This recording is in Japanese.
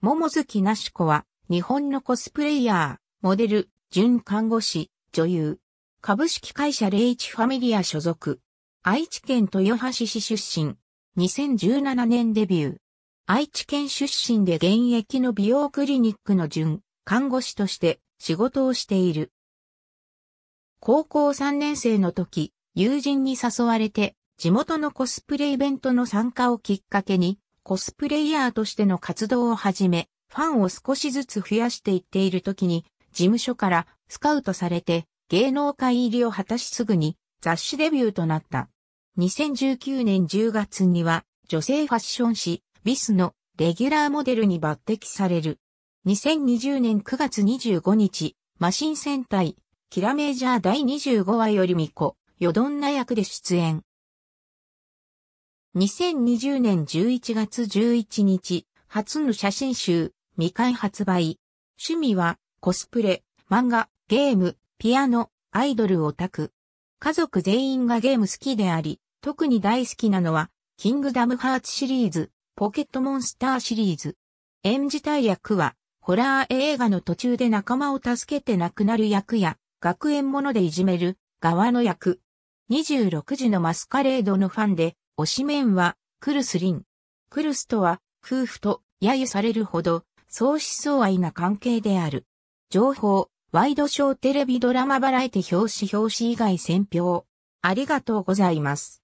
桃月なし子は、日本のコスプレイヤー、モデル、準看護師、女優。株式会社レイチファミリア所属。愛知県豊橋市出身。2017年デビュー。愛知県出身で現役の美容クリニックの準看護師として仕事をしている。高校3年生の時、友人に誘われて地元のコスプレイベントの参加をきっかけにコスプレイヤーとしての活動を始め、ファンを少しずつ増やしていっている時に、事務所からスカウトされて芸能界入りを果たしすぐに雑誌デビューとなった。2019年10月には女性ファッション誌ビスのレギュラーモデルに抜擢される。2020年9月25日、マシン戦隊、キラメージャー第25話よりみこ、よどんな役で出演。2020年11月11日、初の写真集、未開発売。趣味は、コスプレ、漫画、ゲーム、ピアノ、アイドルオタク。家族全員がゲーム好きであり、特に大好きなのは、キングダムハーツシリーズ、ポケットモンスターシリーズ。演じたい役は、ホラー映画の途中で仲間を助けて亡くなる役や、学園ものでいじめる、側の役。26時のマスカレードのファンで、推し面は、クルス・リン。クルスとは、夫婦と揶揄されるほど、相思相愛な関係である。情報、ワイドショーテレビドラマバラエティ表紙表紙以外選評。ありがとうございます。